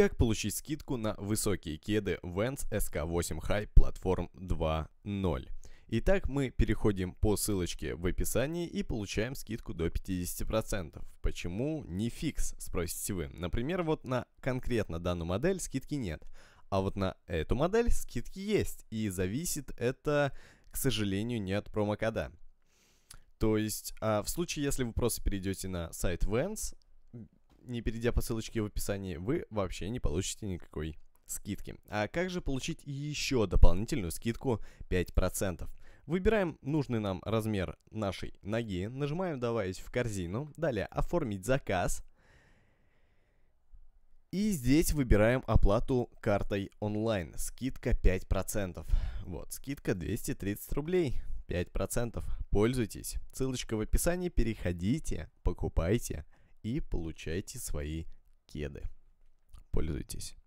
Как получить скидку на высокие кеды Vans SK8 High Platform 2.0? Итак, мы переходим по ссылочке в описании и получаем скидку до 50%. Почему не фикс, спросите вы. Например, вот на конкретно данную модель скидки нет. А вот на эту модель скидки есть. И зависит это, к сожалению, не от промокода. То есть, а в случае, если вы просто перейдете на сайт Vans, не перейдя по ссылочке в описании, вы вообще не получите никакой скидки. А как же получить еще дополнительную скидку 5%? Выбираем нужный нам размер нашей ноги, нажимаем «Добавить в корзину», далее «Оформить заказ», и здесь выбираем оплату картой онлайн. Скидка 5%. Вот, скидка 230 рублей. 5%. Пользуйтесь. Ссылочка в описании. Переходите, покупайте и получайте свои кеды. Пользуйтесь.